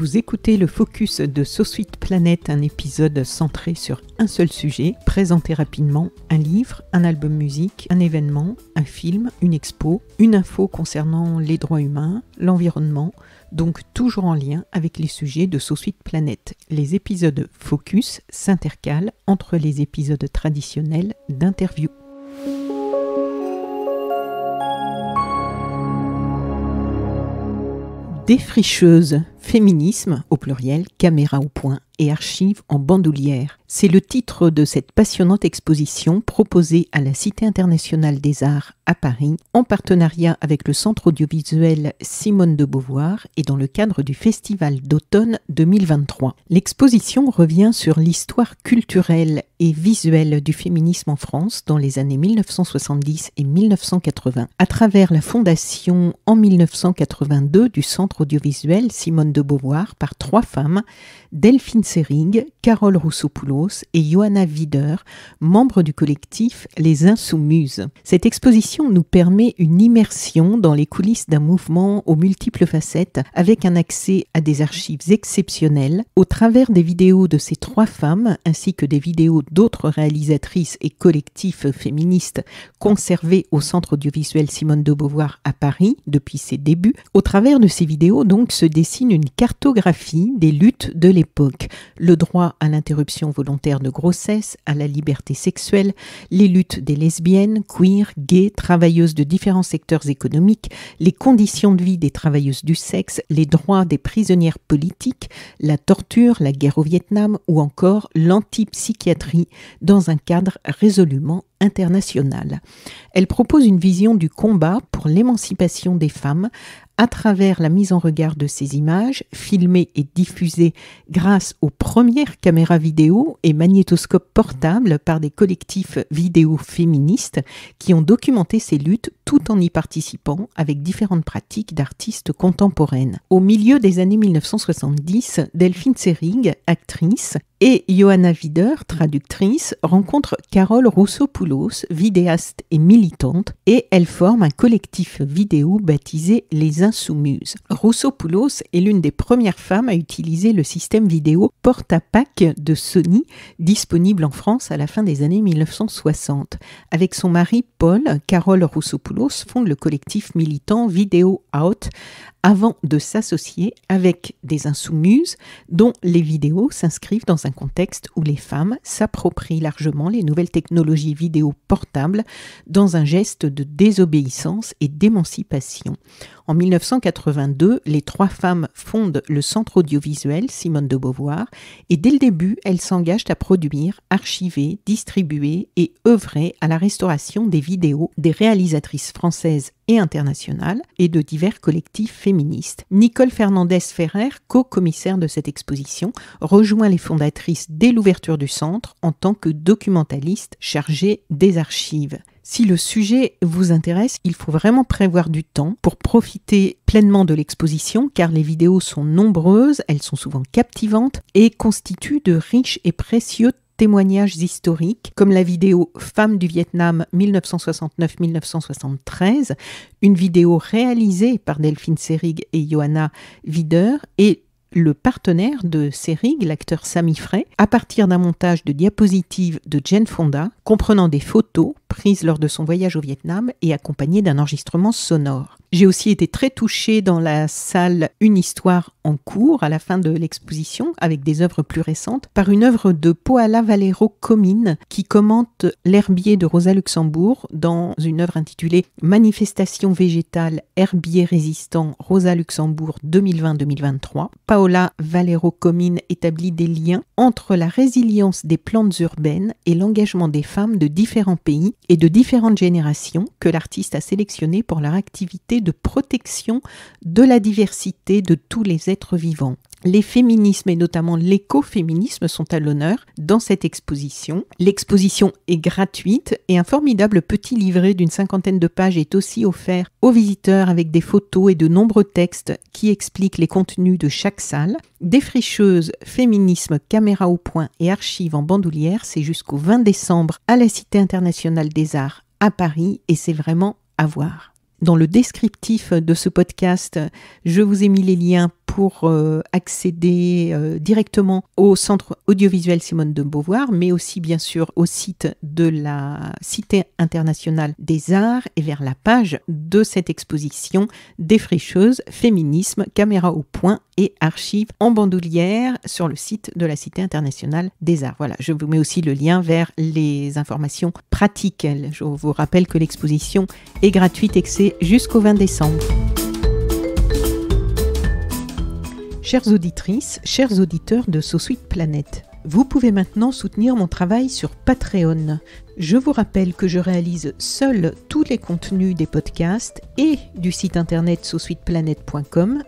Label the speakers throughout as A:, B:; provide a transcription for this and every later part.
A: Vous écoutez le focus de suite Planète, un épisode centré sur un seul sujet, présenté rapidement un livre, un album musique, un événement, un film, une expo, une info concernant les droits humains, l'environnement, donc toujours en lien avec les sujets de suite Planète. Les épisodes focus s'intercalent entre les épisodes traditionnels d'interview. défricheuse. Féminisme, au pluriel, caméra au point et archives en bandoulière. C'est le titre de cette passionnante exposition proposée à la Cité internationale des arts à Paris, en partenariat avec le Centre audiovisuel Simone de Beauvoir et dans le cadre du Festival d'automne 2023. L'exposition revient sur l'histoire culturelle et visuelle du féminisme en France dans les années 1970 et 1980, à travers la fondation en 1982 du Centre audiovisuel Simone de Beauvoir par trois femmes, Delphine Sering, Carole Rousseau-Poulos et Johanna Wider, membres du collectif Les Insoumuses. Cette exposition nous permet une immersion dans les coulisses d'un mouvement aux multiples facettes avec un accès à des archives exceptionnelles au travers des vidéos de ces trois femmes ainsi que des vidéos d'autres réalisatrices et collectifs féministes conservées au Centre audiovisuel Simone de Beauvoir à Paris depuis ses débuts. Au travers de ces vidéos donc se dessine une cartographie des luttes de l'époque, le droit à l'interruption volontaire de grossesse, à la liberté sexuelle, les luttes des lesbiennes, queer, gays, travailleuses de différents secteurs économiques, les conditions de vie des travailleuses du sexe, les droits des prisonnières politiques, la torture, la guerre au Vietnam ou encore l'antipsychiatrie dans un cadre résolument international. Elle propose une vision du combat pour l'émancipation des femmes à travers la mise en regard de ces images, filmées et diffusées grâce aux premières caméras vidéo et magnétoscopes portables par des collectifs vidéo féministes qui ont documenté ces luttes tout en y participant avec différentes pratiques d'artistes contemporaines. Au milieu des années 1970, Delphine Sering, actrice, et Johanna Wider, traductrice, rencontre Carole Roussopoulos, vidéaste et militante, et elle forme un collectif vidéo baptisé Les ». Roussopoulos est l'une des premières femmes à utiliser le système vidéo porte-à-pack de Sony, disponible en France à la fin des années 1960. Avec son mari Paul, Carole Roussopoulos fonde le collectif militant Vidéo Out avant de s'associer avec des insoumuses dont les vidéos s'inscrivent dans un contexte où les femmes s'approprient largement les nouvelles technologies vidéo portables dans un geste de désobéissance et d'émancipation en 1982, les trois femmes fondent le Centre audiovisuel Simone de Beauvoir et dès le début, elles s'engagent à produire, archiver, distribuer et œuvrer à la restauration des vidéos des réalisatrices françaises et internationales et de divers collectifs féministes. Nicole Fernandez-Ferrer, co-commissaire de cette exposition, rejoint les fondatrices dès l'ouverture du centre en tant que documentaliste chargée des archives. Si le sujet vous intéresse, il faut vraiment prévoir du temps pour profiter pleinement de l'exposition car les vidéos sont nombreuses, elles sont souvent captivantes et constituent de riches et précieux témoignages historiques, comme la vidéo Femmes du Vietnam 1969-1973, une vidéo réalisée par Delphine Serig et Johanna Wider, et le partenaire de Serig, l'acteur Sami Frey, à partir d'un montage de diapositives de Jen Fonda, comprenant des photos prise lors de son voyage au Vietnam et accompagnée d'un enregistrement sonore. J'ai aussi été très touchée dans la salle Une histoire en cours à la fin de l'exposition avec des œuvres plus récentes par une œuvre de Poala Valero Comine qui commente l'herbier de Rosa Luxembourg dans une œuvre intitulée Manifestation végétale herbier résistant Rosa Luxembourg 2020-2023. Paola Valero Comine établit des liens entre la résilience des plantes urbaines et l'engagement des femmes de différents pays et de différentes générations que l'artiste a sélectionnées pour leur activité de protection de la diversité de tous les êtres vivants. Les féminismes et notamment l'écoféminisme sont à l'honneur dans cette exposition. L'exposition est gratuite et un formidable petit livret d'une cinquantaine de pages est aussi offert aux visiteurs avec des photos et de nombreux textes qui expliquent les contenus de chaque salle. Défricheuse, féminisme, caméra au point et archives en bandoulière, c'est jusqu'au 20 décembre à la Cité internationale des Arts à Paris et c'est vraiment à voir. Dans le descriptif de ce podcast, je vous ai mis les liens pour euh, accéder euh, directement au centre audiovisuel Simone de Beauvoir, mais aussi bien sûr au site de la Cité internationale des arts et vers la page de cette exposition Défricheuse, féminisme, caméra au point et archives en bandoulière sur le site de la Cité internationale des arts. Voilà, je vous mets aussi le lien vers les informations pratiques. Je vous rappelle que l'exposition est gratuite et que c'est jusqu'au 20 décembre. Chères auditrices, chers auditeurs de Sous-Suite Planète, vous pouvez maintenant soutenir mon travail sur Patreon. Je vous rappelle que je réalise seul tous les contenus des podcasts et du site internet sous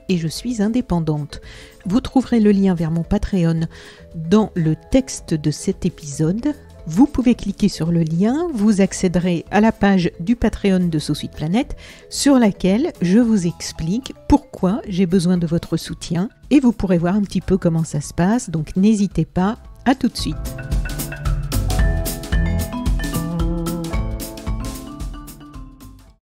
A: et je suis indépendante. Vous trouverez le lien vers mon Patreon dans le texte de cet épisode vous pouvez cliquer sur le lien, vous accéderez à la page du Patreon de Sauce Planète sur laquelle je vous explique pourquoi j'ai besoin de votre soutien et vous pourrez voir un petit peu comment ça se passe, donc n'hésitez pas, à tout de suite.